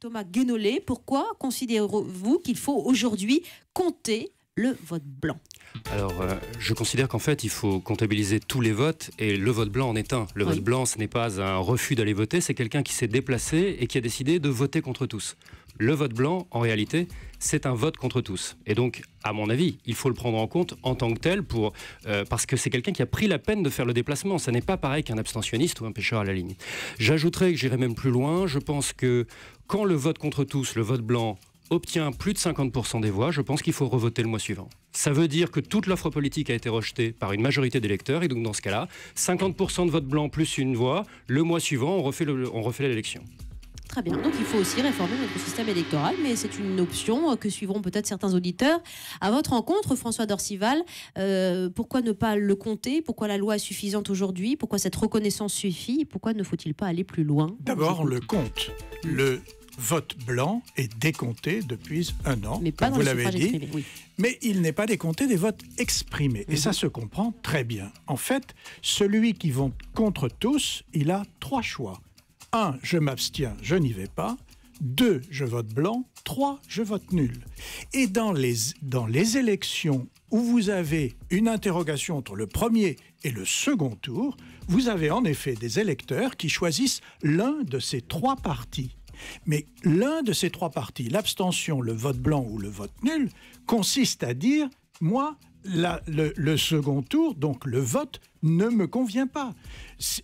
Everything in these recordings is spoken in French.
Thomas Guénolé, pourquoi considérez-vous qu'il faut aujourd'hui compter le vote blanc alors, euh, je considère qu'en fait, il faut comptabiliser tous les votes et le vote blanc en est un. Le vote blanc, ce n'est pas un refus d'aller voter, c'est quelqu'un qui s'est déplacé et qui a décidé de voter contre tous le vote blanc, en réalité, c'est un vote contre tous. Et donc, à mon avis, il faut le prendre en compte en tant que tel, pour, euh, parce que c'est quelqu'un qui a pris la peine de faire le déplacement. Ça n'est pas pareil qu'un abstentionniste ou un pêcheur à la ligne. J'ajouterais que j'irai même plus loin. Je pense que quand le vote contre tous, le vote blanc, obtient plus de 50% des voix, je pense qu'il faut revoter le mois suivant. Ça veut dire que toute l'offre politique a été rejetée par une majorité d'électeurs, et donc dans ce cas-là, 50% de vote blanc plus une voix, le mois suivant, on refait l'élection. Très bien. Donc il faut aussi réformer notre système électoral, mais c'est une option que suivront peut-être certains auditeurs. À votre rencontre, François Dorcival, euh, pourquoi ne pas le compter Pourquoi la loi est suffisante aujourd'hui Pourquoi cette reconnaissance suffit Pourquoi ne faut-il pas aller plus loin D'abord, le compte. Le vote blanc est décompté depuis un an, pas comme vous l'avez dit. Mais il n'est pas décompté des votes exprimés. Et ça mhm. se comprend très bien. En fait, celui qui vote contre tous, il a trois choix. 1. Je m'abstiens, je n'y vais pas. 2. Je vote blanc. 3. Je vote nul. Et dans les, dans les élections où vous avez une interrogation entre le premier et le second tour, vous avez en effet des électeurs qui choisissent l'un de ces trois partis. Mais l'un de ces trois partis, l'abstention, le vote blanc ou le vote nul, consiste à dire moi, le, second tour, donc le vote, ne me convient pas.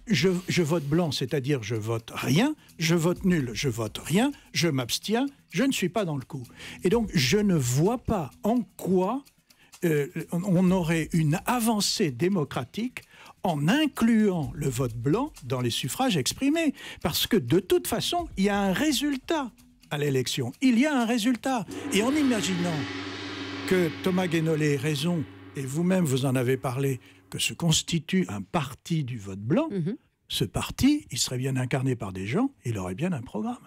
Je, vote blanc, c'est-à-dire je vote rien, je vote nul, je vote rien, je m'abstiens, je ne suis pas dans le coup. Et donc, je ne vois pas en quoi euh, on aurait une avancée démocratique en incluant le vote blanc dans les suffrages exprimés. Parce que de toute façon, il y a un résultat à l'élection. Il y a un résultat. Et en imaginant que Thomas Guénolé ait raison, et vous-même vous en avez parlé, que se constitue un parti du vote blanc, mhm. ce parti, il serait bien incarné par des gens, il aurait bien un programme.